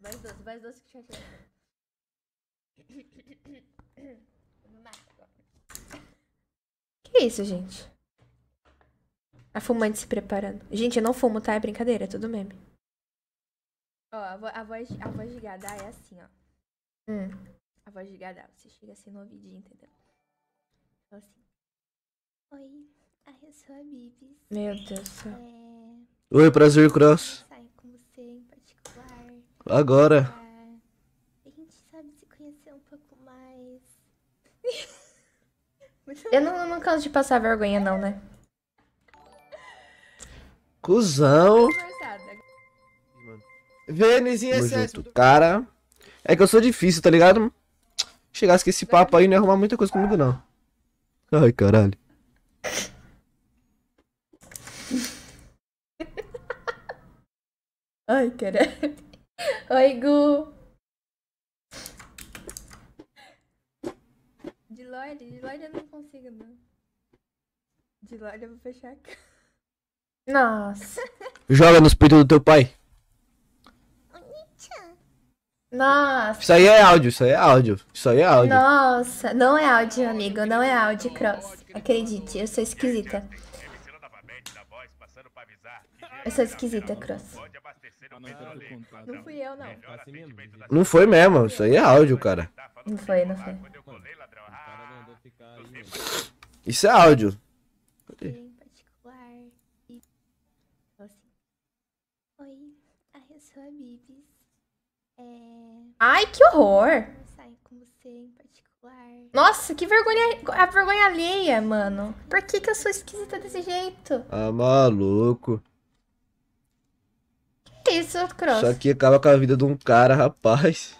Mais doce, mais doce que chat. Que isso, gente? A fumante se preparando. Gente, eu não fumo, tá? É brincadeira, é tudo meme. Ó, a, vo a, voz, a voz de Gadá é assim, ó. Hum. A voz de Gadá, você chega assim no ouvidinho, entendeu? Fala assim. Oi, ah, eu sou a Bibi. Meu Deus do céu. É... Oi, prazer, Cross. Agora. É, a gente sabe se conhecer um pouco mais. eu não, não canso de passar vergonha, não, né? Cusão. Vênis em excesso. Cara, é que eu sou difícil, tá ligado? Chegasse com esse papo aí não ia arrumar muita coisa comigo, não. Ai, caralho. Ai, caralho. Oi, Gu. De Lorde, de Lorde eu não consigo, não. De Lorde eu vou fechar a cara. Nossa. Joga nos espírito do teu pai. Nossa. Isso aí é áudio, isso aí é áudio. Isso aí é áudio. Nossa, não é áudio, amigo. Não é áudio, Cross. Acredite, eu sou esquisita. Eu sou esquisita, Cross. Ah, não fui eu, não. Tá não foi mesmo, isso aí é áudio, cara. Tá não foi, não foi. Ah, isso é áudio. Assim, Oi, eu sou a Bibis. É, Ai, que horror! Eu saio com você em particular. Nossa, que vergonha. A vergonha alheia, mano. Por que, que eu sou esquisita desse jeito? Ah, maluco. Que isso, Cross? Isso aqui acaba com a vida de um cara, rapaz.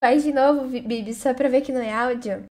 Faz de novo, Bibi, só pra ver que não é áudio.